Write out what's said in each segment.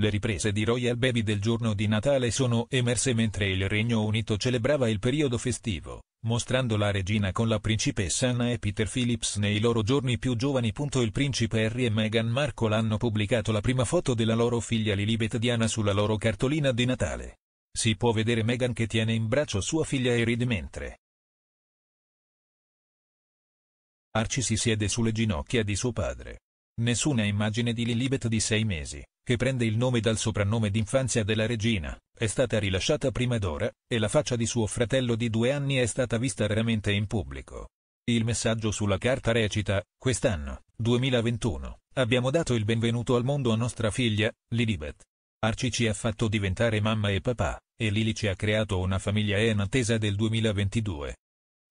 Le riprese di Royal Baby del giorno di Natale sono emerse mentre il Regno Unito celebrava il periodo festivo, mostrando la regina con la principessa Anna e Peter Phillips nei loro giorni più giovani. Il principe Harry e Meghan Markle hanno pubblicato la prima foto della loro figlia Lilibet Diana sulla loro cartolina di Natale. Si può vedere Meghan che tiene in braccio sua figlia e ride mentre Arci si siede sulle ginocchia di suo padre. Nessuna immagine di Lilibet di sei mesi, che prende il nome dal soprannome d'infanzia della regina, è stata rilasciata prima d'ora, e la faccia di suo fratello di due anni è stata vista raramente in pubblico. Il messaggio sulla carta recita, quest'anno, 2021, abbiamo dato il benvenuto al mondo a nostra figlia, Lilibet. Arci ci ha fatto diventare mamma e papà, e Lili ci ha creato una famiglia e in attesa del 2022.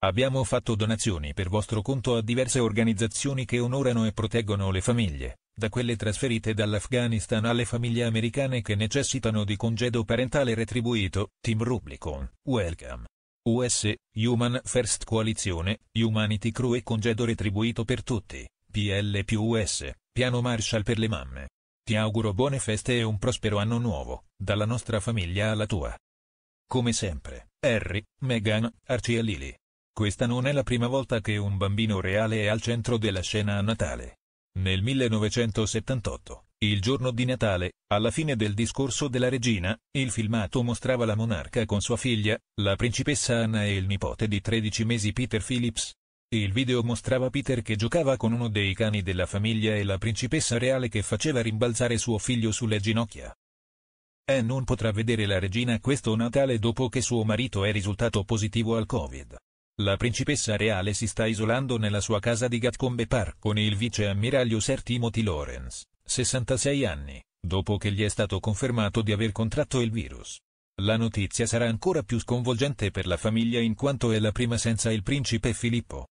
Abbiamo fatto donazioni per vostro conto a diverse organizzazioni che onorano e proteggono le famiglie, da quelle trasferite dall'Afghanistan alle famiglie americane che necessitano di congedo parentale retribuito, Team Rubicon, Welcome. US, Human First Coalizione, Humanity Crew e congedo retribuito per tutti, PL più US, Piano Marshall per le mamme. Ti auguro buone feste e un prospero anno nuovo, dalla nostra famiglia alla tua. Come sempre, Harry, Meghan, Archie e Lily. Questa non è la prima volta che un bambino reale è al centro della scena a Natale. Nel 1978, il giorno di Natale, alla fine del discorso della regina, il filmato mostrava la monarca con sua figlia, la principessa Anna e il nipote di 13 mesi Peter Phillips. Il video mostrava Peter che giocava con uno dei cani della famiglia e la principessa reale che faceva rimbalzare suo figlio sulle ginocchia. E eh, non potrà vedere la regina questo Natale dopo che suo marito è risultato positivo al Covid. La principessa reale si sta isolando nella sua casa di Gatcombe Park con il vice ammiraglio Sir Timothy Lawrence, 66 anni, dopo che gli è stato confermato di aver contratto il virus. La notizia sarà ancora più sconvolgente per la famiglia in quanto è la prima senza il principe Filippo,